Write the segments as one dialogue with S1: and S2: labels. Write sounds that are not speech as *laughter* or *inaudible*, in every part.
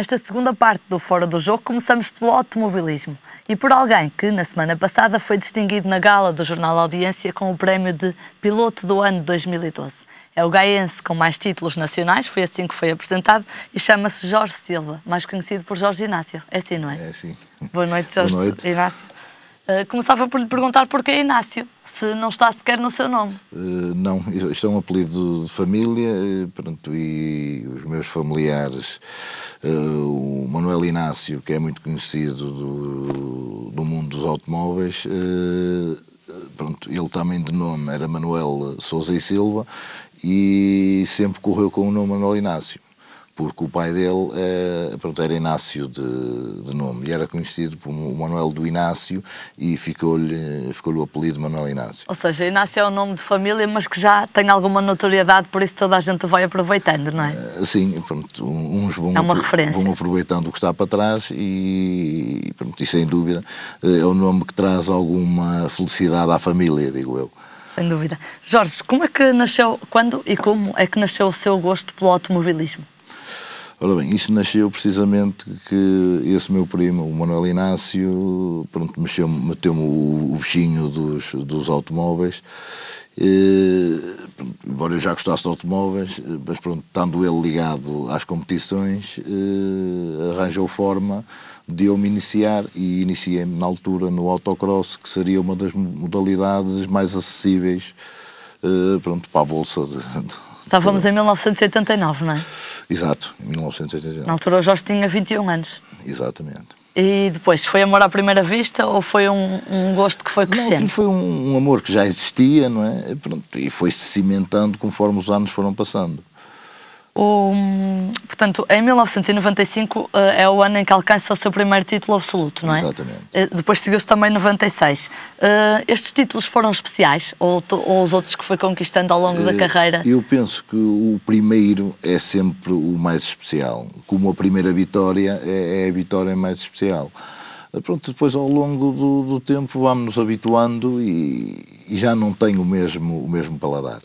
S1: Nesta segunda parte do Fora do Jogo, começamos pelo automobilismo e por alguém que, na semana passada, foi distinguido na gala do Jornal Audiência com o prémio de Piloto do Ano 2012. É o gaiense com mais títulos nacionais, foi assim que foi apresentado, e chama-se Jorge Silva, mais conhecido por Jorge Inácio. É assim, não é? É assim. Boa noite, Jorge Boa noite. Inácio. Eh, começava por lhe perguntar porquê Inácio, se não está sequer no seu nome.
S2: Uh, não, *laughs* isto é um apelido de família, eh, pronto, e os meus familiares, uh, o Manuel Inácio, que é muito conhecido do, do mundo dos automóveis, pronto, ele também de nome era Manuel Souza e Silva, e sempre correu com o nome Manuel Inácio porque o pai dele é pronto, era Inácio de, de nome e era conhecido por Manuel do Inácio e ficou-lhe ficou o apelido Manuel Inácio.
S1: Ou seja, Inácio é o nome de família, mas que já tem alguma notoriedade, por isso toda a gente vai aproveitando, não é?
S2: Eh, sim, pronto, uns vão, é uma referência. vão aproveitando o que está para trás e, pronto, e sem dúvida eh, é um nome que traz alguma felicidade à família, digo eu.
S1: Sem dúvida. Jorge, como é que nasceu, quando e como é que nasceu o seu gosto pelo automobilismo?
S2: Ora bem, isto nasceu precisamente que esse meu primo, o Manuel Inácio, pronto, mexeu meteu-me o, o bichinho dos, dos automóveis. E, pronto, embora eu já gostasse de automóveis, mas pronto, estando ele ligado às competições, eh, arranjou forma de eu me iniciar e iniciei-me na altura no autocross, que seria uma das modalidades mais acessíveis eh, pronto, para a bolsa de
S1: Estávamos em 1989, não é?
S2: Exato, em 1989. Na altura o
S1: Jorge tinha 21 anos.
S2: Exatamente.
S1: E depois, foi amor à primeira vista ou foi um, um gosto que foi crescendo? Não, foi
S2: um, um, amor que já existia, não é? E, pronto, e foi se cimentando conforme os anos foram passando.
S1: O, portanto, em 1995 eh, é o ano em que alcança o seu primeiro título absoluto, não é? Exatamente. Eh, depois seguiu-se também 96. Eh, estes títulos foram especiais ou, ou, os outros que foi conquistando ao longo da carreira?
S2: Eu penso que o primeiro é sempre o mais especial. Como a primeira vitória é, é a vitória mais especial. Pronto, depois ao longo do, do tempo vamos nos habituando e, e já não tem o mesmo, o mesmo paladar.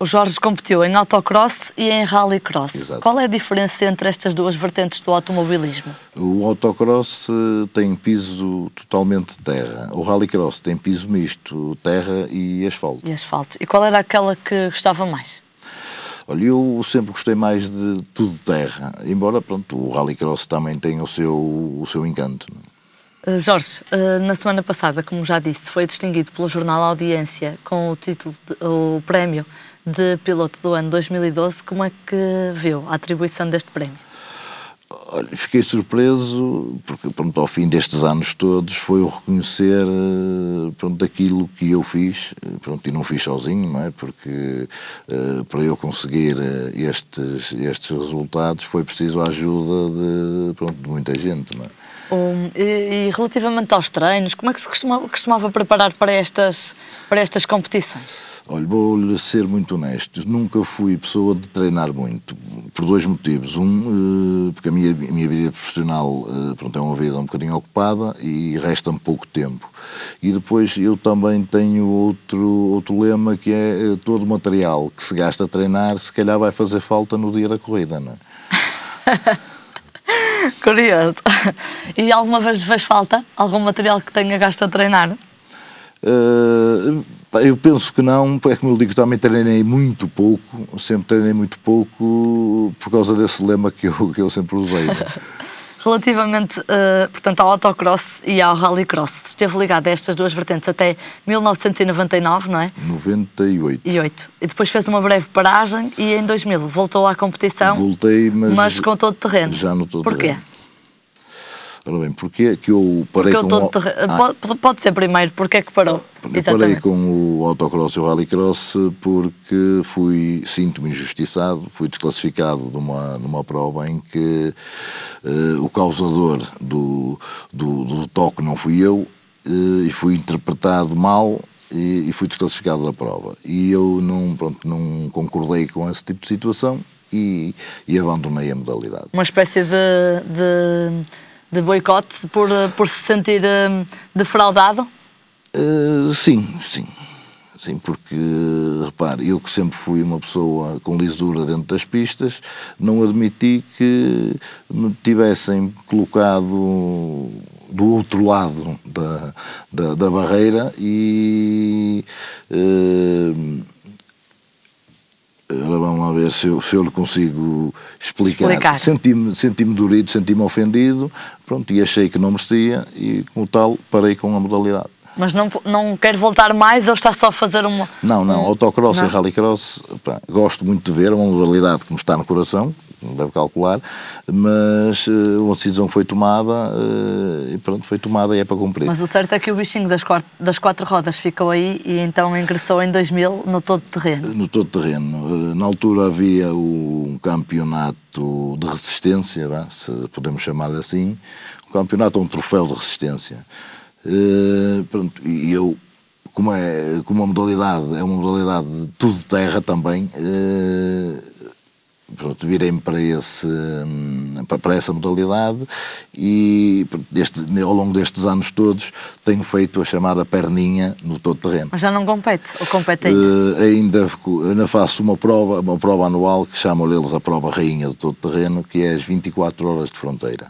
S2: O
S1: Jorge competiu em autocross e em rallycross. Exato. Qual é a diferença entre estas duas vertentes do automobilismo?
S2: O autocross eh, tem piso totalmente terra. O rallycross tem piso misto, terra e asfalto. E asfalto. E
S1: qual era aquela que gostava
S2: mais? Olha, eu sempre gostei mais de tudo terra, embora pronto, o rallycross também tem o seu, o seu encanto.
S1: Eh, Jorge, eh, na semana passada, como já disse, foi distinguido pelo jornal Audiência com o título, de, o prémio de piloto do ano 2012. Como é que viu a atribuição deste prémio?
S2: Olha, fiquei surpreso, porque pronto, ao fim destes anos todos foi o reconhecer eh, pronto, aquilo que eu fiz, eh, pronto, e não fiz sozinho, não é? porque uh, para eu conseguir estes, estes resultados foi preciso a ajuda de, pronto, de muita gente. Não é?
S1: Um, e, e, relativamente aos treinos, como é que se costumava, costumava, preparar para estas, para estas competições?
S2: Olha, vou ser muito honesto, nunca fui pessoa de treinar muito, por dois motivos. Um, eh, porque a minha, a minha vida profissional eh, pronto, é uma vida um bocadinho ocupada e resta-me pouco tempo. E depois eu também tenho outro, outro lema que é eh, todo o material que se gasta a treinar, se calhar vai fazer falta no dia da corrida, não é?
S1: *laughs* *laughs* Curioso. E alguma vez fez falta algum material que tenha gasto a treinar?
S2: Uh, eu penso que não, é como eu digo, também treinei muito pouco, sempre treinei muito pouco por causa desse lema que eu, que eu sempre usei. É? *laughs*
S1: Relativamente, uh, portanto, ao autocross e ao rallycross, esteve ligado a estas duas vertentes até 1999, não é?
S2: 98.
S1: E 8. E depois fez uma breve paragem e em 2000 voltou à competição.
S2: Voltei, mas... Mas
S1: com todo terreno. Já no todo Porquê? terreno. Porquê?
S2: Ora bem, porquê é que eu parei com... o... pode, ah.
S1: pode ser primeiro, porquê é que parou? Eu parei
S2: com o autocross e o rallycross porque fui, sinto-me injustiçado, fui desclassificado numa, numa prova em que uh, o causador do, do, do, toque não fui eu uh, e fui interpretado mal e, e, fui desclassificado da prova. E eu não, pronto, não concordei com esse tipo de situação e, e abandonei a modalidade.
S1: Uma espécie de... de de boicote por, eh, por se sentir um, eh, defraudado?
S2: Uh, sim, sim. Sim, porque, repare, eu que sempre fui uma pessoa com lisura dentro das pistas, não admiti que me tivessem colocado do outro lado da, da, da barreira e uh, a ver se eu, se eu lhe consigo explicar. explicar. Senti-me senti dorido, senti-me ofendido, pronto, e achei que não merecia e, como tal, parei com a modalidade.
S1: Mas não, não quer voltar mais ou está só a fazer uma...
S2: Não, não, um... autocross não. e rallycross, pá, gosto muito de ver, é uma modalidade que me está no coração, não deve calcular, mas eh, uma decisão foi tomada eh, e pronto, foi tomada e é para cumprir. Mas o
S1: certo é que o bichinho das quatro, das quatro rodas ficou aí e então ingressou em 2000 no todo terreno.
S2: No todo terreno. Eh, na altura havia um campeonato de resistência, se podemos chamar assim, um campeonato, um troféu de resistência. pronto, e eu como é como uma modalidade, é uma modalidade de tudo terra também, eh, pronto, virei para, esse, hum, para essa modalidade e este, ao longo destes anos todos tenho feito a chamada perninha no todo terreno. Mas
S1: já não compete, ou compete ainda?
S2: Uh, ainda, ainda faço uma prova, uma prova anual que chamam eles a prova rainha do todo terreno, que é as 24 horas de fronteira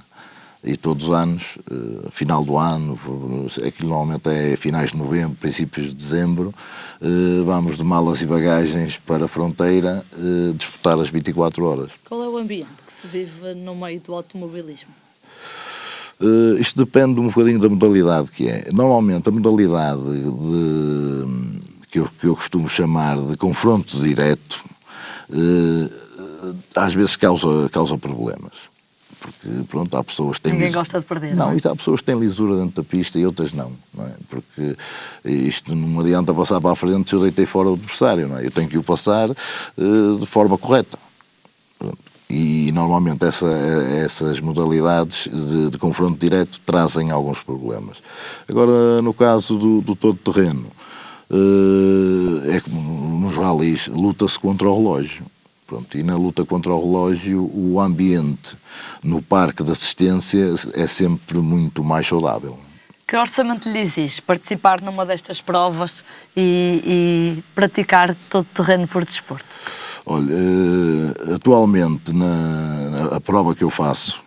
S2: e todos os anos, eh, final do ano, aquilo normalmente é finais de novembro, princípios de dezembro, eh, vamos de malas e bagagens para a fronteira eh, disputar as 24 horas.
S1: Qual é o ambiente que se vive no meio do automobilismo?
S2: isto depende um bocadinho da modalidade que é. Normalmente a modalidade de, que, eu, que eu costumo chamar de confronto direto às vezes causa, causa problemas porque pronto, há pessoas que têm... Ninguém lisura... gosta
S1: de perder, não, não é?
S2: há pessoas que têm lisura dentro da pista e outras não, não é? Porque isto não adianta passar para a frente se eu deitei fora o adversário, não é? Eu tenho que o passar uh, de forma correta. E normalmente essa, eh, essas modalidades de, de, confronto direto trazem alguns problemas. Agora, no caso do, do todo-terreno, uh, é como nos rallies luta-se contra o relógio Pronto, e na luta contra o relógio, o ambiente no parque de assistência é sempre muito mais saudável.
S1: Que orçamento lhe exige participar numa destas provas e, e praticar todo o terreno por desporto?
S2: Olha, eh, atualmente, na, na prova que eu faço,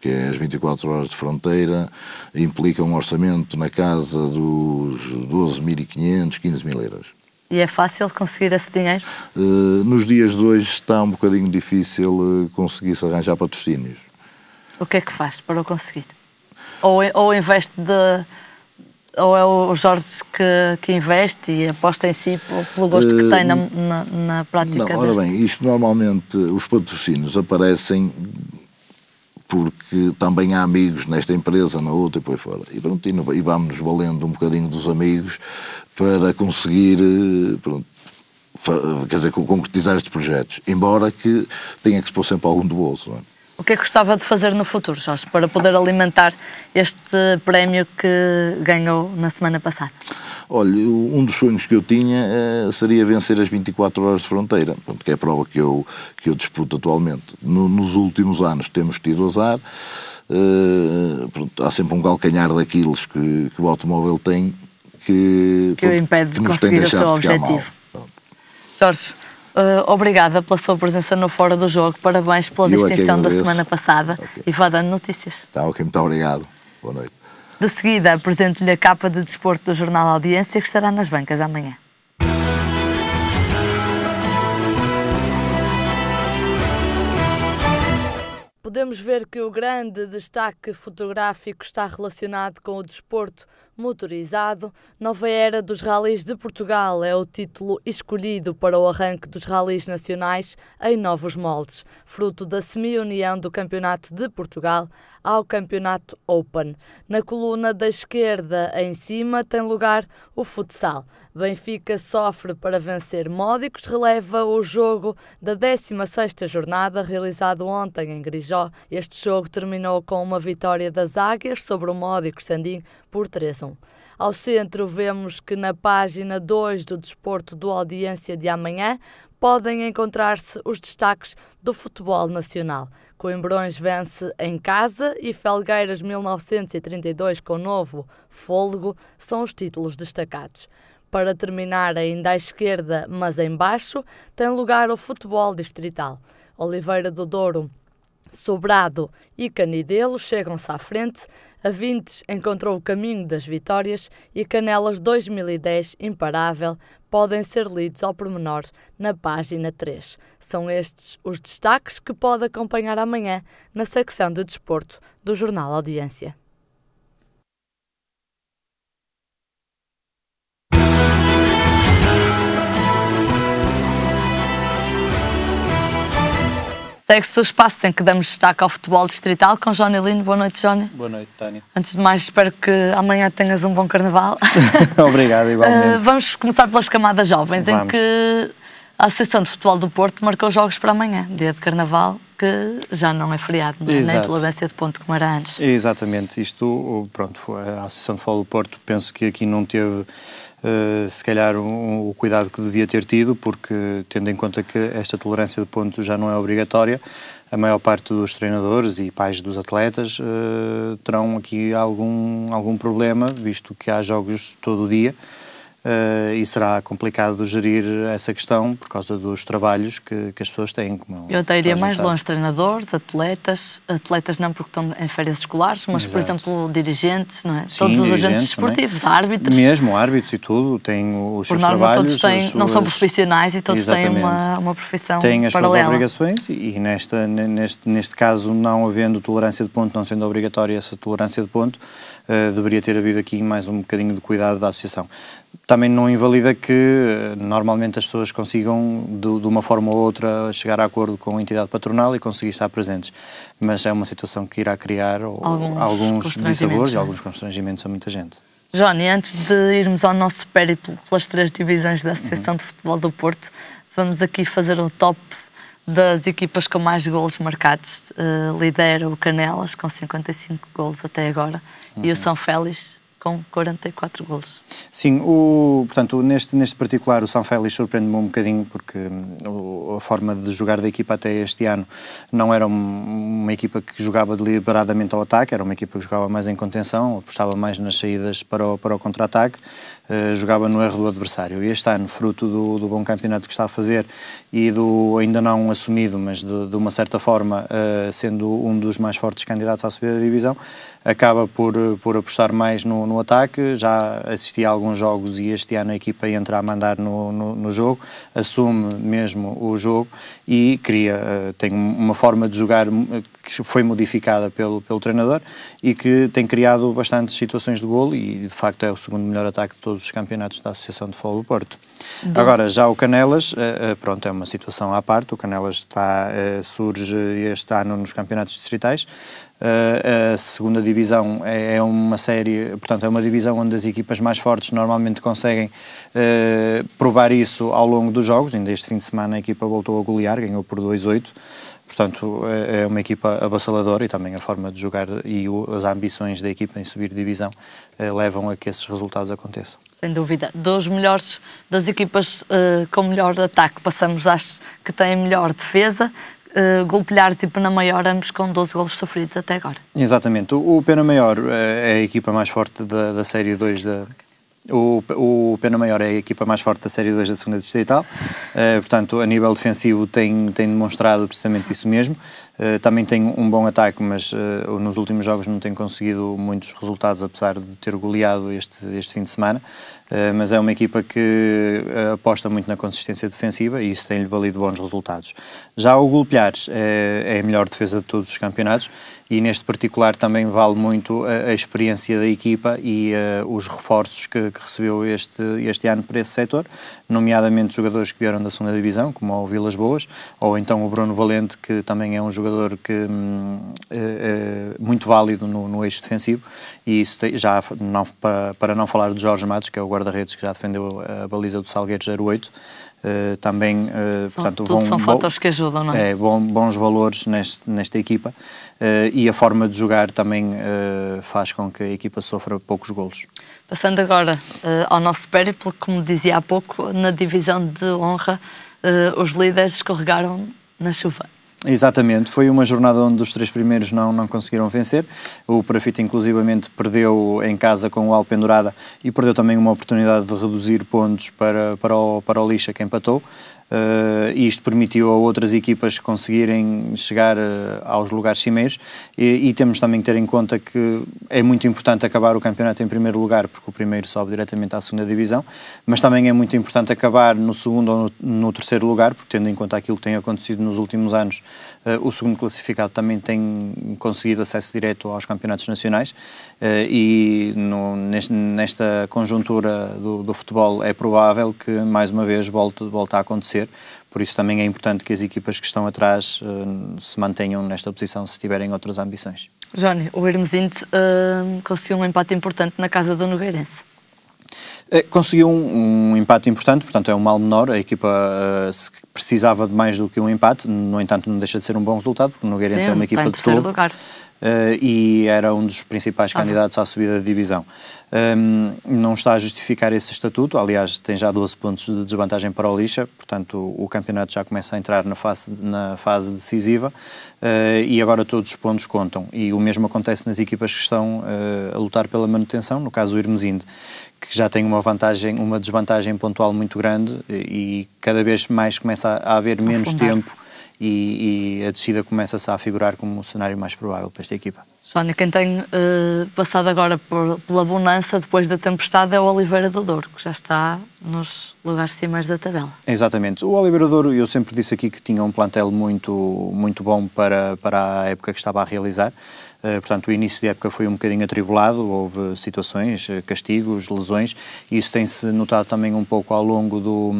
S2: que é as 24 horas de fronteira, implica um orçamento na casa dos 12.500, 15.000 mil euros.
S1: E é fácil conseguir esse dinheiro?
S2: Uh, nos dias de hoje está um bocadinho difícil eh, conseguir-se arranjar patrocínios.
S1: O que é que faz para o conseguir? Ou, ou investe de, ou é o Jorge que, que, investe e aposta em si pelo gosto que tem na, eh, na, na prática? Não, ora bem,
S2: isto normalmente os patrocínios aparecem porque também há amigos nesta empresa, na outra e por aí fora. E pronto, e vamos-nos valendo um bocadinho dos amigos para conseguir eh, pronto, quer dizer, concretizar estes projetos, embora que tenha que se pôr sempre algum do bolso. É?
S1: O que é que gostava de fazer no futuro, Jorge, para poder alimentar este prémio que ganhou na semana passada?
S2: Olha, um dos sonhos que eu tinha eh, seria vencer as 24 horas de fronteira, que é a prova que eu, que eu disputo atualmente. nos últimos anos temos tido azar, eh, pronto, há sempre um calcanhar daqueles que, que o automóvel tem que, que o impede de conseguir o seu objetivo.
S1: Jorge, uh, obrigada pela sua presença no Fora do Jogo, parabéns pela Eu é distinção da semana passada okay. e vá dando notícias.
S2: Tá, ok, muito obrigado. Boa noite.
S1: De seguida, apresento-lhe a capa de desporto do Jornal Audiência que estará nas bancas amanhã. Podemos ver que o grande destaque fotográfico está relacionado com o desporto motorizado. Nova Era dos Rallys de Portugal é o título escolhido para o arranque dos Rallys nacionais em novos moldes, fruto da semi-união do Campeonato de Portugal ao Campeonato Open. Na coluna da esquerda, em cima, tem lugar o futsal. Benfica sofre para vencer Módicos, releva o jogo da 16ª jornada realizado ontem em Grijó. Este jogo terminou com uma vitória das Águias sobre o Módicos Sandim por 3-1. Ao centro vemos que na página 2 do Desporto do Audiência de amanhã podem encontrar-se os destaques do futebol nacional. Coimbrões vence em casa e Felgueiras 1932 com novo fôlego são os títulos destacados. Para terminar ainda à esquerda, mas em baixo, tem lugar o futebol distrital. Oliveira do Douro Sobrado e Canidelo chegam-se à frente, a Vintes encontrou o caminho das vitórias e Canelas 2010 imparável podem ser lidos ao pormenor na página 3. São estes os destaques que pode acompanhar amanhã na secção de desporto do Jornal Audiência. Segue-se o espaço em que damos destaque ao futebol distrital com Johnny Lino. Boa noite, Johnny.
S3: Boa noite, Tânia.
S1: Antes de mais, espero que amanhã tenhas um bom carnaval. *laughs* Obrigado, eh, igualmente. Uh, vamos começar pelas camadas jovens, vamos. em que a Associação de Futebol do Porto marcou jogos para amanhã, dia de carnaval, que já não é feriado, não é? na de ponto
S3: como era antes. Exatamente. Isto, pronto, a Associação de Futebol do Porto, penso que aqui não teve eh, se calhar um, o cuidado que devia ter tido, porque tendo em conta que esta tolerância de pontos já não é obrigatória, a maior parte dos treinadores e pais dos atletas uh, terão aqui algum, algum problema, visto que há jogos todo o dia Uh, e será complicado gerir essa questão por causa dos trabalhos que, que as pessoas têm. Como
S1: Eu até iria mais sabe. longe, treinadores, atletas, atletas não porque estão em férias escolares, mas Exato. por exemplo dirigentes, não é? Sim, todos os agentes esportivos, também. árbitros. Mesmo
S3: árbitros e tudo, têm os por seus norma, trabalhos. Todos têm, suas... não são
S1: profissionais e todos Exatamente. têm uma, uma profissão Têm as paralela. suas
S3: obrigações e, e nesta, neste, neste caso, não havendo tolerância de ponto, não sendo obrigatória essa tolerância de ponto, eh, deveria ter havido aqui mais um bocadinho de cuidado da associação. Também não invalida que eh, normalmente as pessoas consigam, de, de, uma forma ou outra, chegar a acordo com a entidade patronal e conseguir estar presentes. Mas é uma situação que irá criar alguns, alguns dissabores e alguns constrangimentos a muita gente.
S1: Johnny, antes de irmos ao nosso périplo pelas três divisões da Associação uhum. de Futebol do Porto, vamos aqui fazer o top das equipas com mais golos marcados. Uh, lidera o Canelas com 55 golos até agora uhum. e o São Félix com 44 golos.
S3: Sim, o, portanto, neste, neste particular o São Félix surpreende-me um bocadinho porque hum, o, a forma de jogar da equipa até este ano não era um, uma equipa que jogava deliberadamente ao ataque, era uma equipa que jogava mais em contenção, apostava mais nas saídas para o, para o contra-ataque. Eh, jogava no erro do adversário. E este ano, fruto do, do, bom campeonato que está a fazer e do ainda não assumido, mas de, de uma certa forma uh, sendo um dos mais fortes candidatos à subida da divisão, acaba por, eh, por apostar mais no, no, ataque. Já assisti a alguns jogos e este ano a equipa entra a mandar no, no, no jogo, assume mesmo o jogo e cria, uh, tem uma forma de jogar que foi modificada pelo, pelo treinador e que tem criado bastantes situações de golo e, de facto, é o segundo melhor ataque de todos os campeonatos da Associação de Futebol do Porto. Agora, já o Canelas, eh, eh, pronto, é uma situação à parte, o Canelas está, eh, surge este ano nos campeonatos distritais, a segunda divisão é, é uma série, portanto, é uma divisão onde as equipas mais fortes normalmente conseguem provar isso ao longo dos jogos. Ainda este fim de semana a equipa voltou a golear, ganhou por 2-8. Portanto, é, é uma equipa abassaladora e também a forma de jogar e as ambições da equipa em subir divisão eh, levam a que esses resultados aconteçam.
S1: Sem dúvida. Dos melhores, das equipas eh, com melhor ataque, passamos às que têm melhor defesa. Uh, eh, Golpilhares e Pena Maior, ambos com 12 golos sofridos até agora.
S3: Exatamente. O Pena Maior é a equipa mais forte da, da Série 2 da, o, o Pena Maior é a equipa mais forte da Série 2 da segunda Distrital, uh, portanto, a nível defensivo tem, tem demonstrado precisamente isso mesmo. Eh, também tem um bom ataque, mas uh, nos últimos jogos não tem conseguido muitos resultados, apesar de ter goleado este, este fim de semana. Uh, mas é uma equipa que aposta muito na consistência defensiva e isso tem-lhe valido bons resultados. Já o Gulpiares é, é a melhor defesa de todos os campeonatos e neste particular também vale muito a, a experiência da equipa e uh, os reforços que, que, recebeu este, este ano para esse setor, nomeadamente jogadores que vieram da segunda divisão, como o Vilas Boas, ou então o Bruno Valente, que também é um jogador jogador que hum, é, é muito válido no, no, eixo defensivo e isso tem, já não, para, para não falar do Jorge Matos, que é o guarda-redes que já defendeu a baliza do Salgueiros 08, Uh, eh, também uh, são, portanto, são fatores
S1: que ajudam, não é? é
S3: bom, bons valores neste, nesta equipa uh, e a forma de jogar também faz com que a equipa sofra poucos golos.
S1: Passando agora ao nosso périplo, como dizia há pouco, na divisão de honra os líderes escorregaram na chuva.
S3: Exatamente, foi uma jornada onde os três primeiros não, não conseguiram vencer. O Parafita, inclusivamente, perdeu em casa com o Alpendurada e perdeu também uma oportunidade de reduzir pontos para, para, o, para o Lixa, que empatou. Uh, isto permitiu a outras equipas conseguirem chegar uh, aos lugares cimeiros e, e, temos também que ter em conta que é muito importante acabar o campeonato em primeiro lugar, porque o primeiro sobe diretamente à segunda divisão, mas também é muito importante acabar no segundo ou no, no terceiro lugar, porque tendo em conta aquilo que tem acontecido nos últimos anos, uh, o segundo classificado também tem conseguido acesso direto aos campeonatos nacionais e no, neste, nesta conjuntura do, do futebol é provável que mais uma vez volte, volte a acontecer crescer, por isso também é importante que as equipas que estão atrás uh, se mantenham nesta posição se tiverem outras ambições.
S1: Johnny, o Irmes uh, eh, conseguiu um empate importante na casa do Nogueirense.
S3: Eh, conseguiu um, um, empate importante, portanto é um mal menor. A equipa uh, precisava de mais do que um empate, no entanto, não deixa de ser um bom resultado, porque o Nogueirense é Sim, é uma equipa de saúde. Lugar uh, e era um dos principais ah, candidatos à subida da divisão. Um, ehm, não está a justificar esse estatuto, aliás, tem já 12 pontos de desvantagem para o Lixa, portanto, o, campeonato já começa a entrar na fase, na fase decisiva uh, e agora todos os pontos contam. E o mesmo acontece nas equipas que estão uh, a lutar pela manutenção, no caso o Irmesinde, que já tem uma vantagem, uma desvantagem pontual muito grande e, cada vez mais começa a, a haver menos tempo e, e a descida começa-se a figurar como o um cenário mais provável para esta equipa.
S1: Sónia, quem tem eh, passado agora por, pela bonança depois da tempestade é o Oliveira do Douro, que já está nos lugares cima da tabela.
S3: Exatamente. O Oliveira do Douro, eu sempre disse aqui que tinha um plantel muito, muito bom para, para a época que estava a realizar. Eh, portanto, o início de época foi um bocadinho atribulado, houve situações, eh, castigos, lesões, e isso tem-se notado também um pouco ao longo do,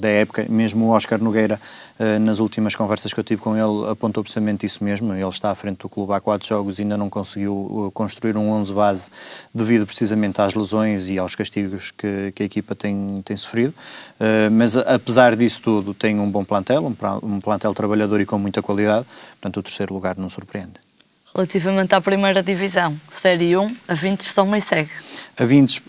S3: da época. Mesmo o Oscar Nogueira, eh, nas últimas conversas que eu tive com ele, apontou precisamente isso mesmo. Ele está à frente do clube há quatro jogos e ainda não conseguiu construir um 11 base devido precisamente às lesões e aos castigos que, que a equipa tem, tem sofrido. Mas, apesar disso tudo, tem um bom plantel, um plantel trabalhador e com muita qualidade. Portanto, o terceiro lugar não surpreende
S1: relativamente à primeira divisão, Série 1, a Vintes são e segue.
S3: A Vintes uh,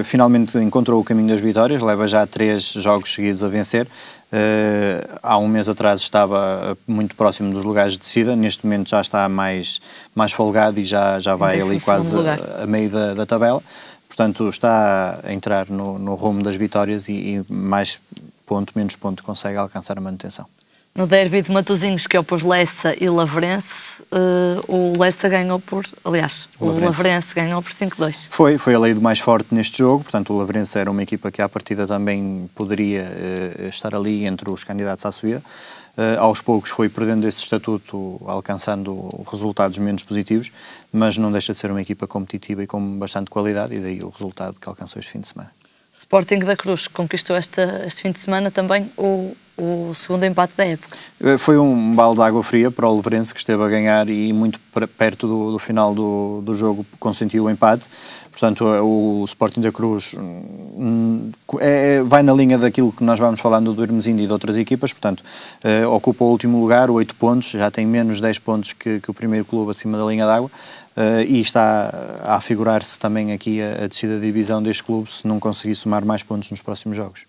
S3: eh, finalmente encontrou o caminho das vitórias, leva já três jogos seguidos a vencer. Uh, há um mês atrás estava muito próximo dos lugares de descida, neste momento já está mais, mais folgado e já, já vai ali quase a, a, meio da, da, tabela. Portanto, está a entrar no, no rumo das vitórias e, e mais ponto, menos ponto consegue alcançar a manutenção.
S1: No derby de Matosinhos, que é opôs Lessa e Lavrense, uh, o Lessa ganhou por. Aliás, o, o Lavrense. Lavrense ganhou por 5-2.
S3: Foi, foi a lei do mais forte neste jogo, portanto, o Lavrense era uma equipa que, à partida, também poderia uh, estar ali entre os candidatos à subida. Uh, aos poucos foi perdendo esse estatuto, alcançando resultados menos positivos, mas não deixa de ser uma equipa competitiva e com bastante qualidade, e daí o resultado que alcançou este fim de semana.
S1: Sporting da Cruz conquistou esta, este fim de semana também o, o segundo empate da época.
S3: Eh, foi um balde de água fria para o Leverense, que esteve a ganhar e muito perto do, do final do, do jogo consentiu o empate. Portanto, eh, o Sporting da Cruz hum, é, é, vai na linha daquilo que nós vamos falando do Indy e de outras equipas, portanto, eh, ocupa o último lugar, 8 pontos, já tem menos 10 pontos que, que o primeiro clube acima da linha d'água. Uh, e está a figurar-se também aqui a, a descida da divisão deste clube se não conseguir somar mais pontos nos próximos jogos.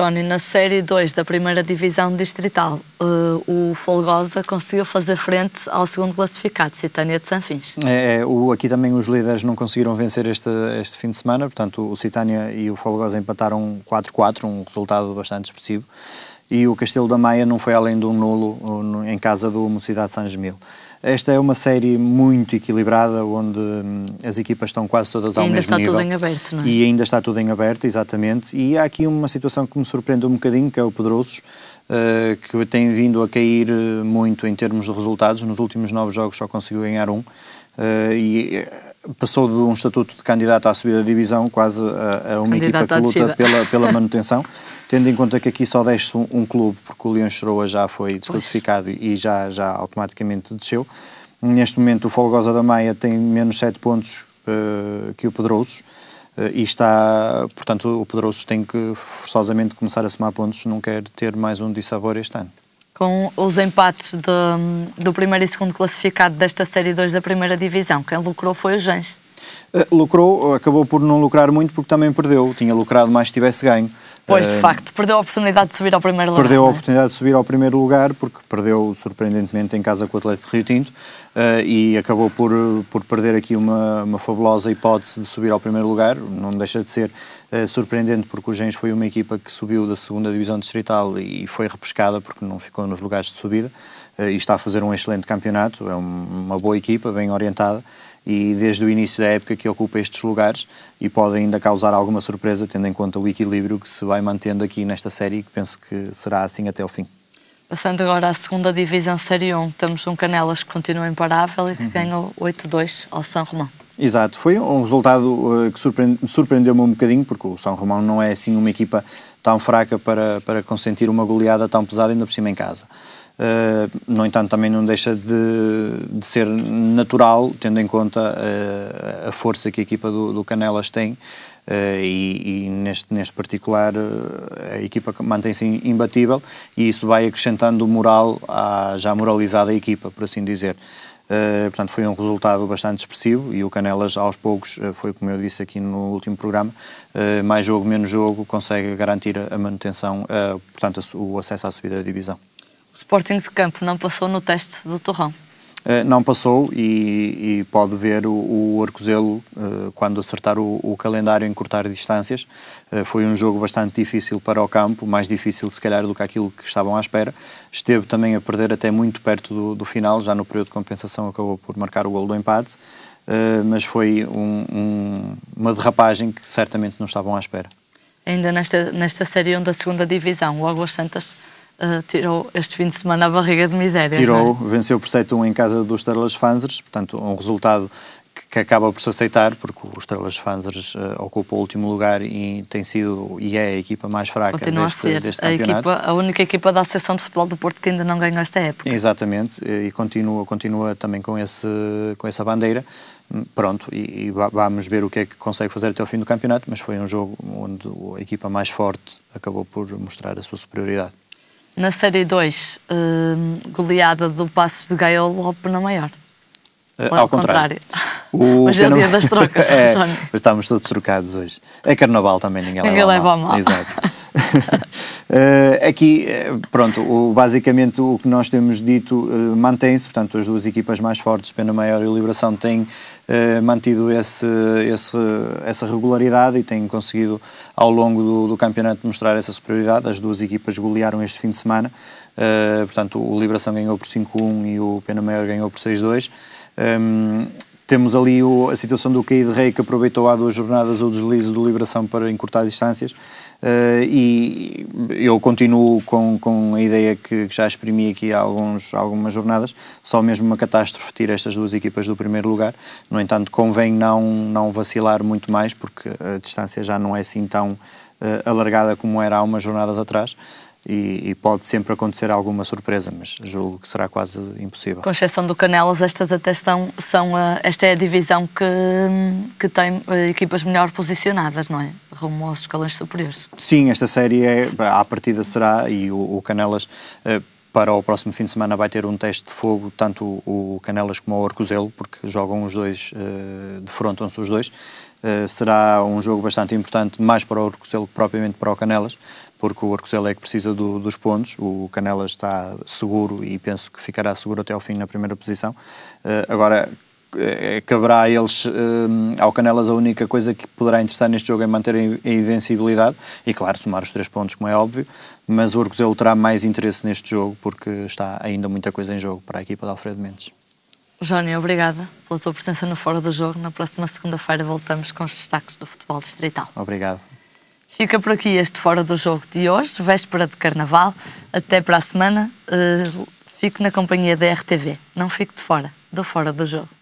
S1: Tony, na Série 2 da primeira divisão distrital, uh, o Folgosa conseguiu fazer frente ao segundo classificado, Citânia de Sanfins.
S3: É, é, o, aqui também os líderes não conseguiram vencer este, este fim de semana, portanto o Citânia e o Folgosa empataram 4-4, um resultado bastante expressivo, e o Castelo da Maia não foi além de um nulo uh, no, em casa do Mocidade São Gemil. Esta é uma série muito equilibrada, onde hum, as equipas estão quase todas ao mesmo nível. e ainda está tudo em aberto, não é? E ainda está tudo em aberto, exatamente. E há aqui uma situação que me surpreende um bocadinho, que é o Pedrosos, uh, eh, que tem vindo a cair eh, muito em termos de resultados. Nos últimos nove jogos só conseguiu ganhar um. Uh, e passou de um estatuto de candidato à subida da divisão quase a, a uma candidato equipa que luta pela, pela *laughs* manutenção tendo em conta que aqui só desce um, um clube, porque o Leão Choroa já foi desclassificado pois. e já, já automaticamente desceu. Neste momento, o Folgosa da Maia tem menos 7 pontos uh, que o Pedrosos. Uh, eh, e está, portanto, o Pedroso tem que forçosamente começar a somar pontos, não quer ter mais um dissabor este ano.
S1: Com os empates de, do primeiro e segundo classificado desta Série 2 da primeira divisão, quem lucrou foi o Gens.
S3: Uh, lucrou, acabou por não lucrar muito porque também perdeu, tinha lucrado mais se tivesse ganho. Pois, de eh, facto,
S1: perdeu a oportunidade de subir ao primeiro lugar. Perdeu a é?
S3: oportunidade de subir ao primeiro lugar, porque perdeu surpreendentemente em casa com o Atlético Rio Tinto eh, e acabou por, por perder aqui uma, uma fabulosa hipótese de subir ao primeiro lugar. Não deixa de ser eh, surpreendente, porque o Gens foi uma equipa que subiu da segunda Divisão Distrital e foi repescada porque não ficou nos lugares de subida e está a fazer um excelente campeonato. É uma boa equipa, bem orientada e desde o início da época que ocupa estes lugares e pode ainda causar alguma surpresa, tendo em conta o equilíbrio que se vai mantendo aqui nesta série e que penso que será assim até o fim.
S1: Passando agora à segunda divisão Série 1, temos um Canelas que continua imparável e que uhum. ganhou 8-2 ao São Romão.
S3: Exato, foi um resultado eh, que surpreendeu-me um bocadinho, porque o São Romão não é assim uma equipa tão fraca para, para consentir uma goleada tão pesada, ainda por cima em casa. Eh, no entanto, também não deixa de, de ser natural, tendo em conta uh, a força que a equipa do, do Canelas tem. Uh, e, e, neste, neste particular uh, a equipa mantém-se imbatível e isso vai acrescentando moral à já moralizada equipa, por assim dizer. Uh, portanto, foi um resultado bastante expressivo e o Canelas, aos poucos, foi como eu disse aqui no último programa, mais jogo, menos jogo, consegue garantir a manutenção, portanto, o acesso à subida da divisão.
S1: Sporting de Campo não passou no teste do Torrão.
S3: Eh, não passou e, e, pode ver o, o Arcozelo eh, quando acertar o, o, calendário em cortar distâncias. Eh, foi um jogo bastante difícil para o campo, mais difícil se calhar do que aquilo que estavam à espera. Esteve também a perder até muito perto do, do final, já no período de compensação acabou por marcar o gol do empate. mas foi um, um, uma derrapagem que certamente não estavam à espera.
S1: Ainda nesta, nesta série 1 da segunda divisão, o Águas Santas uh, tirou este fim de semana a barriga de miséria. Tirou,
S3: é? venceu por 7-1 em casa dos Estrelas Fanzers, portanto, um resultado que acaba por se aceitar, porque o Estrelas Fanzers uh, ocupa o último lugar e tem sido e é a equipa mais fraca Continua deste, a ser deste a, equipa,
S1: a única equipa da Associação de Futebol do Porto que ainda não ganhou esta
S3: época. Exatamente, e continua, continua também com, esse, com essa bandeira. Hum, pronto, e, e vamos ver o que é que consegue fazer até o fim do campeonato, mas foi um jogo onde a equipa mais forte acabou por mostrar a sua superioridade.
S1: Na Série 2, uh, hum, goleada do Passos de Gaiolo ao Penamaior.
S3: Uh, eh, ao, contrário. contrário. hoje Pena... é o dia das trocas, *laughs* é, Estamos todos trocados hoje. É carnaval também, ninguém, ninguém leva, leva mal. mal. Exato. uh, *laughs* aqui, eh, pronto, o, basicamente o que nós temos dito uh, mantém-se, portanto as duas equipas mais fortes, Pena Maior e Liberação, têm eh, mantido esse, esse, essa regularidade e tem conseguido, ao longo do, do, campeonato, mostrar essa superioridade. As duas equipas golearam este fim de semana. Eh, portanto, o Liberação ganhou por 5-1 e o Pena Maior ganhou por 6-2. Um, ehm, temos ali o, a situação do Caí de Rei, que aproveitou há duas jornadas o deslize do Liberação para encurtar distâncias. Uh, e eu continuo com, com a ideia que, que já exprimi aqui há alguns, algumas jornadas, só mesmo uma catástrofe tira estas duas equipas do primeiro lugar. No entanto, convém não, não vacilar muito mais, porque a distância já não é assim tão uh, alargada como era há umas jornadas atrás e, e, pode sempre acontecer alguma surpresa, mas julgo que será quase impossível. Com
S1: exceção do Canelas, estas até são são, eh, esta é a divisão que, que tem eh, equipas melhor posicionadas, não é? Rumo aos escalões superiores.
S3: Sim, esta série é, à partida será, e o, o Canelas eh, para o próximo fim de semana vai ter um teste de fogo, tanto o Canelas como o Orcozelo, porque jogam os dois, defrontam-se os dois. Uh, será um jogo bastante importante, mais para o Orcozelo que propriamente para o Canelas, porque o Arcozelo é que precisa do, dos pontos, o Canelas está seguro e penso que ficará seguro até ao fim na primeira posição. Eh, agora, eh, caberá a eles, eh, ao Canelas, a única coisa que poderá interessar neste jogo é manter a invencibilidade e, claro, somar os três pontos, como é óbvio, mas o Orcozelo terá mais interesse neste jogo porque está ainda muita coisa em jogo para a equipa de Alfredo Mendes.
S1: Jónia, obrigada pela tua presença no Fora do Jogo. Na próxima segunda-feira voltamos com os destaques do futebol distrital. Obrigado. Fica por aqui este Fora do Jogo de hoje, véspera de Carnaval. Até para a semana. Uh, fico na companhia da RTV. Não fico de fora, do Fora do Jogo.